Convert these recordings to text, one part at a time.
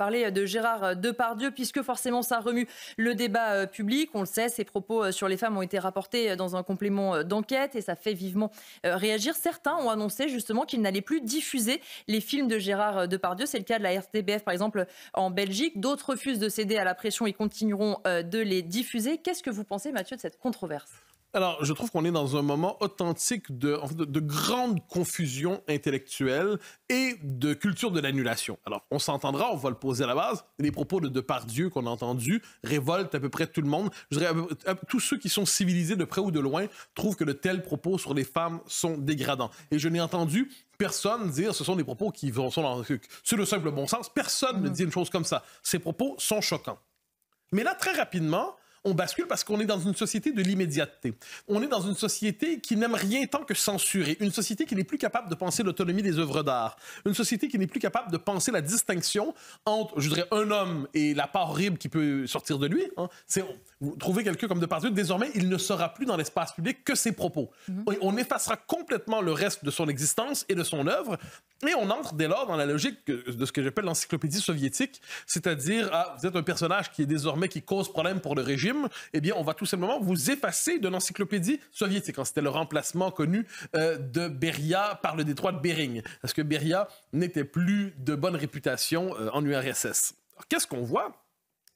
parler de Gérard Depardieu, puisque forcément ça remue le débat euh, public. On le sait, ses propos euh, sur les femmes ont été rapportés euh, dans un complément d'enquête et ça fait vivement réagir. Certains ont annoncé justement qu'ils n'allaient plus diffuser les films de Gérard Depardieu. C'est le cas de la RTBF par exemple en Belgique. D'autres refusent de céder à la pression et continueront de les diffuser. Qu'est-ce que vous pensez, Mathieu, de cette controverse alors, je trouve qu'on est dans un moment authentique de, grande confusion intellectuelle et de culture de l'annulation. Alors, on s'entendra, on va le poser à la base. Les propos de Depardieu qu'on a entendus révoltent à peu près tout le monde. Je dirais, euh, euh, tous ceux qui sont civilisés de près ou de loin trouvent que de tels propos sur les femmes sont dégradants. Et je n'ai entendu personne dire ce sont des propos qui vont, sont dans, sur le simple bon sens. Personne ne mhm. dit une chose comme ça. Ces propos sont choquants. Mais là, très rapidement, on bascule parce qu'on est dans une société de l'immédiateté. On est dans une société qui n'aime rien tant que censurer, une société qui n'est plus capable de penser l'autonomie des œuvres d'art, une société qui n'est plus capable de penser la distinction entre, je dirais, un homme et la part horrible qui peut sortir de lui. Hein. vous trouvez quelqu'un comme Depardieu, désormais, il ne sera plus dans l'espace public que ses propos. Mhm. On effacera complètement le reste de son existence et de son œuvre et on entre dès lors dans la logique de ce que j'appelle l'encyclopédie soviétique, c'est-à-dire, ah, vous êtes un personnage qui est désormais qui cause problème pour le régime, eh bien, on va tout simplement vous effacer de l'encyclopédie soviétique. Hein, c'était le remplacement connu euh, de Beria par le détroit de Bering, parce que Beria n'était plus de bonne réputation euh, en URSS. Qu'est-ce qu'on voit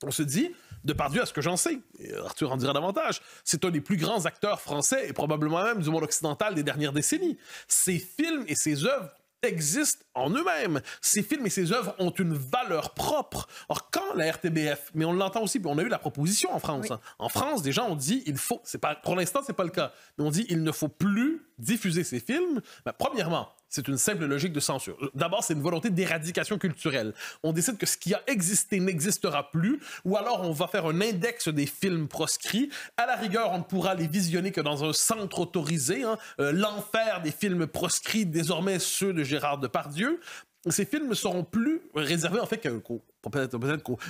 On se dit, de par Dieu à ce que j'en sais, Arthur en dira davantage, c'est un des plus grands acteurs français et probablement même du monde occidental des dernières décennies. Ses films et ses œuvres existent en eux-mêmes. Ces films et ces œuvres ont une valeur propre. Or, quand la RTBF, mais on l'entend aussi, on a eu la proposition en France. Hein. En France, des gens ont dit, il faut, c'est pas, pour l'instant, c'est pas le cas, mais on dit, il ne faut plus diffuser ces films. Ben, premièrement, c'est une simple logique de censure. D'abord, c'est une volonté d'éradication culturelle. On décide que ce qui a existé n'existera plus, ou alors on va faire un index des films proscrits. À la rigueur, on ne pourra les visionner que dans un centre autorisé. Hein. Euh, l'enfer des films proscrits, désormais ceux de Gérard Depardieu. Ces films ne seront plus réservés, en fait,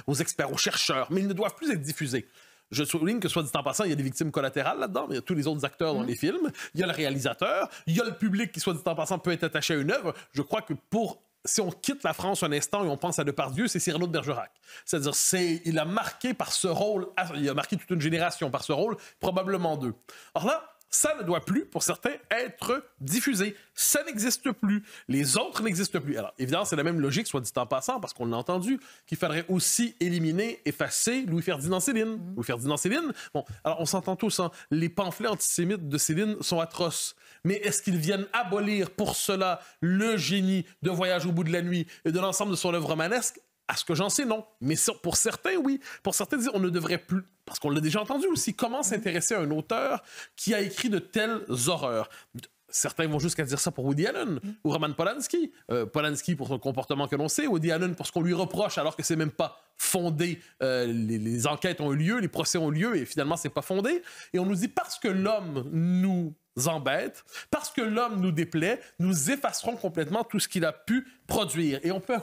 aux experts, aux chercheurs, mais ils ne doivent plus être diffusés. Je souligne que, soit dit en passant, il y a des victimes collatérales là-dedans, mais il y a tous les autres acteurs dans mhm. les films. Il y a le réalisateur, il y a le public qui, soit dit en passant, peut être attaché à une œuvre. Je crois que pour si on quitte la France un instant et on pense à Depardieu, c'est Cyrano de Bergerac. C'est-à-dire, c'est, il a marqué par ce rôle, ah, il a marqué toute une génération par ce rôle, probablement deux. Alors là, ça ne doit plus, pour certains, être diffusé. Ça n'existe plus. Les autres n'existent plus. Alors, évidemment, c'est la même logique, soit dit en passant, parce qu'on l'a entendu, qu'il faudrait aussi éliminer, effacer Louis-Ferdinand Céline. Mhm. Louis-Ferdinand Céline, bon, alors on s'entend tous, hein. les pamphlets antisémites de Céline sont atroces. Mais est-ce qu'ils viennent abolir pour cela le génie de Voyage au bout de la nuit et de l'ensemble de son œuvre romanesque? À ce que j'en sais, non. Mais pour certains, oui. Pour certains, on ne devrait plus. Parce qu'on l'a déjà entendu aussi. Comment s'intéresser à un auteur qui a écrit de telles horreurs Certains vont jusqu'à dire ça pour Woody Allen ou Roman Polanski. Euh, Polanski pour son comportement que l'on sait, Woody Allen pour ce qu'on lui reproche alors que c'est même pas fondé. Euh, les, les, enquêtes ont eu lieu, les procès ont eu lieu et finalement c'est pas fondé. Et on nous dit parce que l'homme nous embête, parce que l'homme nous déplaît, nous effacerons complètement tout ce qu'il a pu produire. Et on peut,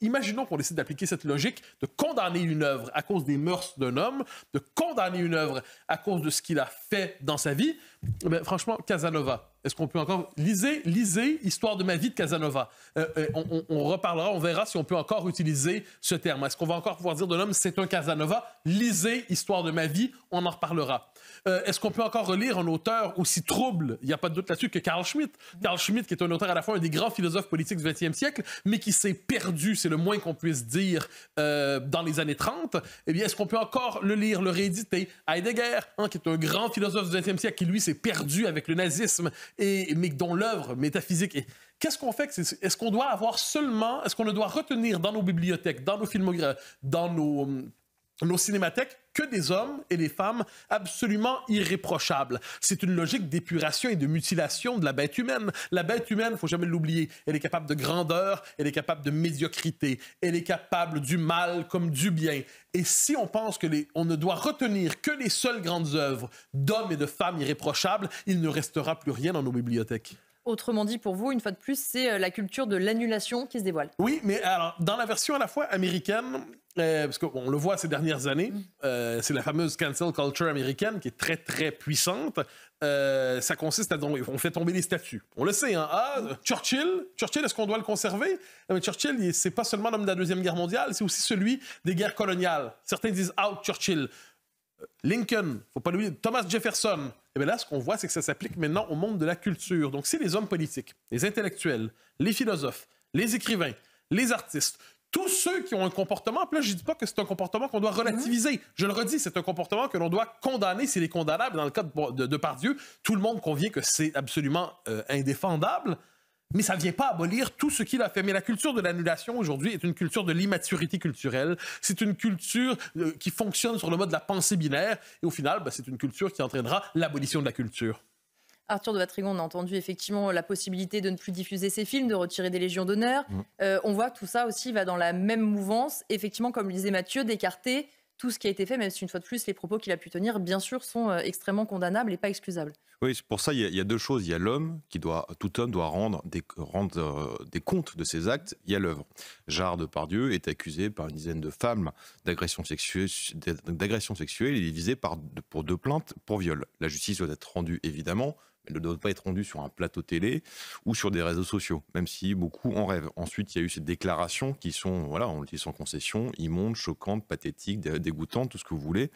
imaginons qu'on décide d'appliquer cette logique de condamner une œuvre à cause des mœurs d'un homme, de condamner une œuvre à cause de ce qu'il a fait dans sa vie. Ben, franchement, Casanova, est-ce qu'on peut encore lisez, lisez Histoire de ma vie de Casanova. Euh, euh, on, reparlera, on verra si on peut encore utiliser ce terme. Est-ce qu'on va encore pouvoir dire d'un homme, c'est un Casanova Lisez Histoire de ma vie, on en reparlera. Euh, est-ce qu'on peut encore relire un auteur aussi trouble Il n'y a pas de doute là-dessus que Carl Schmitt. Carl Schmitt, qui est un auteur à la fois un des grands philosophes politiques du XXe siècle, mais qui s'est perdu, c'est le moins qu'on puisse dire, euh, dans les années 30, eh bien, est-ce qu'on peut encore le lire, le rééditer? Heidegger, hein, qui est un grand philosophe du XXe siècle, qui lui s'est perdu avec le nazisme, et, mais dont l'œuvre métaphysique est, qu'est-ce qu'on fait Est-ce qu'on doit avoir seulement, est-ce qu'on ne doit retenir dans nos bibliothèques, dans nos filmographies, dans nos hum, cinémathèques que des hommes et des femmes absolument irréprochables. C'est une logique d'épuration et de mutilation de la bête humaine. La bête humaine, faut jamais l'oublier, elle est capable de grandeur, elle est capable de médiocrité, elle est capable du mal comme du bien. Et si on pense que on ne doit retenir que les seules grandes œuvres d'hommes et de femmes irréprochables, il ne restera plus rien dans nos bibliothèques. Autrement dit, pour vous, une fois de plus, c'est euh, la culture de l'annulation qui se dévoile. Oui, mais alors, dans la version à la fois américaine, euh, parce qu'on le voit ces dernières années, mm. euh, c'est la fameuse cancel culture américaine qui est très, très puissante. ça consiste à. On fait tomber les statues. On le sait, hein. Ah, mm. Churchill, Churchill est-ce qu'on doit le conserver Mais Churchill, c'est pas seulement l'homme de la Deuxième Guerre mondiale, c'est aussi celui des guerres coloniales. Certains disent out Churchill. Lincoln, faut pas Thomas Jefferson. Et eh bien là, ce qu'on voit, c'est que ça s'applique maintenant au monde de la culture. Donc, c'est les hommes politiques, les intellectuels, les philosophes, les écrivains, les artistes, tous ceux qui ont un comportement, là, je dis pas que c'est un comportement qu'on doit mhm. relativiser. Je le redis, c'est un comportement que l'on doit condamner s'il est condamnable. Dans le cadre de, de, Dieu, Pardieu, tout le monde convient que c'est absolument euh, indéfendable mais ça ne vient pas abolir tout ce qu'il a fait. Mais la culture de l'annulation aujourd'hui est une culture de l'immaturité culturelle. C'est une culture euh, qui fonctionne sur le mode de la pensée binaire. Et au final, bah, c'est une culture qui entraînera l'abolition de la culture. Arthur de Vatrigon, a entendu effectivement la possibilité de ne plus diffuser ses films, de retirer des légions d'honneur. Mmh. Euh, on voit tout ça aussi va dans la même mouvance, effectivement, comme le disait Mathieu, d'écarter tout ce qui a été fait, même si une fois de plus, les propos qu'il a pu tenir, bien sûr, sont euh, extrêmement condamnables et pas excusables. Oui, pour ça, il y, a, deux choses. Il y a l'homme qui doit, tout homme doit rendre des, euh, des comptes de ses actes. Il y a l'œuvre. Gérard Depardieu est accusé par une dizaine de femmes d'agression sexuelle, d'agression sexuelle. Il est visé par, pour deux plaintes pour viol. La justice doit être rendue, évidemment elle ne doit pas être rendue sur un plateau télé ou sur des réseaux sociaux, même si beaucoup en rêvent. Ensuite, il y a eu ces déclarations qui sont, voilà, on le dit sans concession, immondes, choquantes, pathétiques, dégoûtantes, tout ce que vous voulez.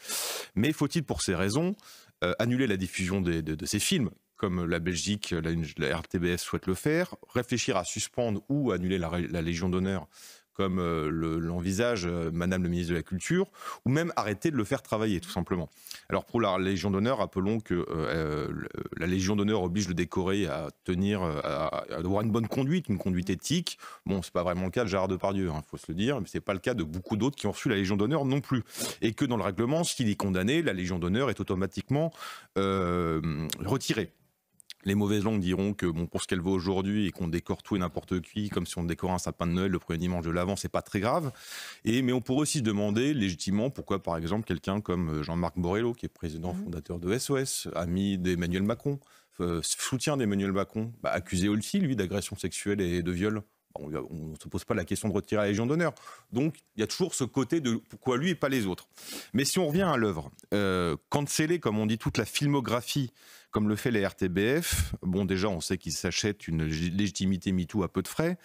Mais faut-il pour ces raisons euh, annuler la diffusion de, ces films comme la Belgique, la, RTBS souhaite le faire, réfléchir à suspendre ou annuler la Légion d'honneur comme euh, l'envisage euh, Madame le ministre de la Culture, ou même arrêter de le faire travailler, tout simplement. Alors pour la Légion d'honneur, rappelons que euh, la Légion d'honneur oblige le décoré à tenir, à, avoir une bonne conduite, une conduite éthique. Bon, c'est pas vraiment le cas de Gérard Depardieu, il hein, faut se le dire, mais c'est pas le cas de beaucoup d'autres qui ont reçu la Légion d'honneur non plus. Et que dans le règlement, s'il est condamné, la Légion d'honneur est automatiquement retirée. Les mauvaises langues diront que bon, pour ce qu'elle vaut aujourd'hui et qu'on décore tout et n'importe qui, comme si on décorait un sapin de Noël le premier dimanche de l'Avent, c'est pas très grave. Et, mais on pourrait aussi se demander légitimement pourquoi, par exemple, quelqu'un comme euh, Jean-Marc Borrello, qui est président mmh. fondateur de SOS, ami d'Emmanuel Macron, euh, soutien d'Emmanuel Macron, bah, accusé aussi, lui, d'agression sexuelle et de viol on ne se pose pas la question de retirer la Légion d'honneur. Donc, il y a toujours ce côté de pourquoi lui et pas les autres. Mais si on revient à l'œuvre, euh, canceller, comme on dit, toute la filmographie comme le fait les RTBF. Bon, déjà, on sait qu'ils s'achètent une légitimité MeToo à peu de frais,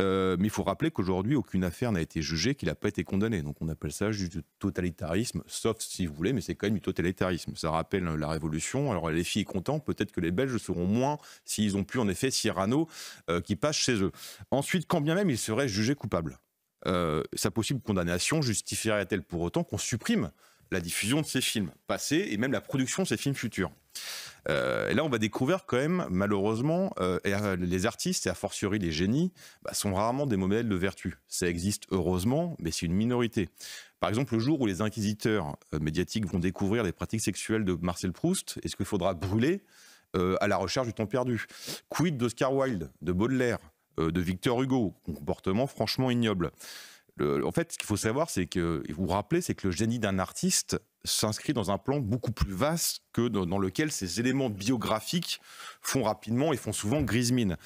euh, mais il faut rappeler qu'aujourd'hui, aucune affaire n'a été jugée, qu'il n'a pas été condamné. Donc on appelle ça du totalitarisme, sauf si vous voulez, mais c'est quand même du totalitarisme. Ça rappelle euh, la Révolution. Alors les filles contentes, peut-être que les Belges seront moins s'ils ont pu, en effet, Cyrano euh, qui passe chez eux. Ensuite, quand bien même il seraient jugés coupable, sa possible condamnation justifierait-elle pour autant qu'on supprime la diffusion de ces films passés et même la production de ces films futurs euh, et là, on va découvrir quand même, malheureusement, euh, les artistes, et a fortiori les génies, bah, sont rarement des modèles de vertu. Ça existe heureusement, mais c'est une minorité. Par exemple, le jour où les inquisiteurs euh, médiatiques vont découvrir les pratiques sexuelles de Marcel Proust, est-ce qu'il faudra brûler à la recherche du temps perdu. Quid d'Oscar Wilde, de Baudelaire, de Victor Hugo, comportement franchement ignoble. en fait, ce qu'il faut savoir, c'est que, vous vous rappelez, c'est que le génie d'un artiste s'inscrit dans un plan beaucoup plus vaste que dans lequel ces éléments biographiques font rapidement et font souvent grise mine.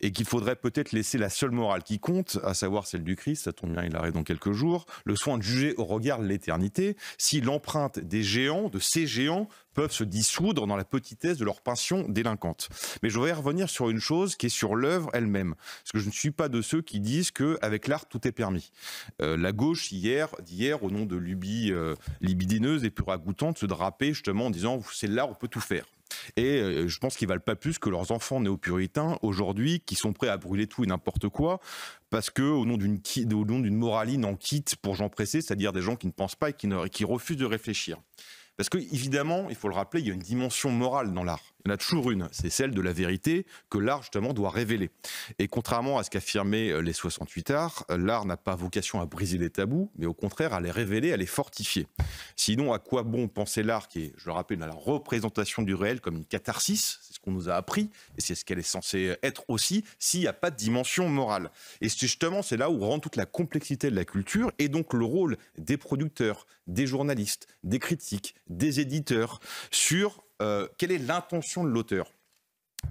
Et qu'il faudrait peut-être laisser la seule morale qui compte, à savoir celle du Christ, ça tombe bien, il arrive dans quelques jours, le soin de juger au regard de l'éternité si l'empreinte des géants, de ces géants, peuvent se dissoudre dans la petitesse de leur pension délinquante. Mais je voudrais revenir sur une chose qui est sur l'œuvre elle-même. Parce que je ne suis pas de ceux qui disent qu'avec l'art, tout est permis. Euh, la gauche, hier, d'hier, au nom de lubies euh, libidineuse et pure se drapait justement en disant c'est là où on peut tout faire. Et euh, je pense qu'ils valent pas plus que leurs enfants néo-puritains aujourd'hui qui sont prêts à brûler tout et n'importe quoi parce que au nom d'une au nom d'une moraline en quitte pour gens pressés, c'est-à-dire des gens qui ne pensent pas et qui, qui refusent de réfléchir. Parce que évidemment, il faut le rappeler, il y a une dimension morale dans l'art il y en a toujours une, c'est celle de la vérité que l'art justement doit révéler. Et contrairement à ce qu'affirmaient euh, les 68 arts, euh, l'art n'a pas vocation à briser les tabous, mais au contraire à les révéler, à les fortifier. Sinon, à quoi bon penser l'art qui est, je le rappelle, à la représentation du réel comme une catharsis, c'est ce qu'on nous a appris, et c'est ce qu'elle est censée être aussi, s'il n'y a pas de dimension morale. Et justement, c'est là où rentre toute la complexité de la culture, et donc le rôle des producteurs, des journalistes, des critiques, des éditeurs, sur euh, quelle est l'intention de l'auteur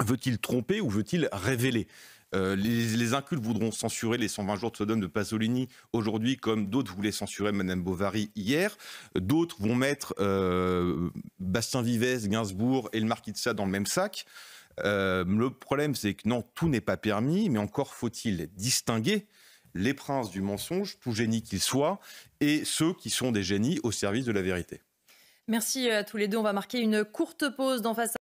Veut-il tromper ou veut-il révéler euh, les, incultes voudront censurer les 120 jours de Sodome de Pasolini aujourd'hui, comme d'autres voulaient censurer Madame Bovary hier. D'autres vont mettre euh, Bastien Vivès, Gainsbourg et le Marquis de Sade dans le même sac. le problème, c'est que non, tout n'est pas permis, mais encore faut-il distinguer les princes du mensonge, tout génie qu'ils soient, et ceux qui sont des génies au service de la vérité. Merci à tous les deux. On va marquer une courte pause d'en Face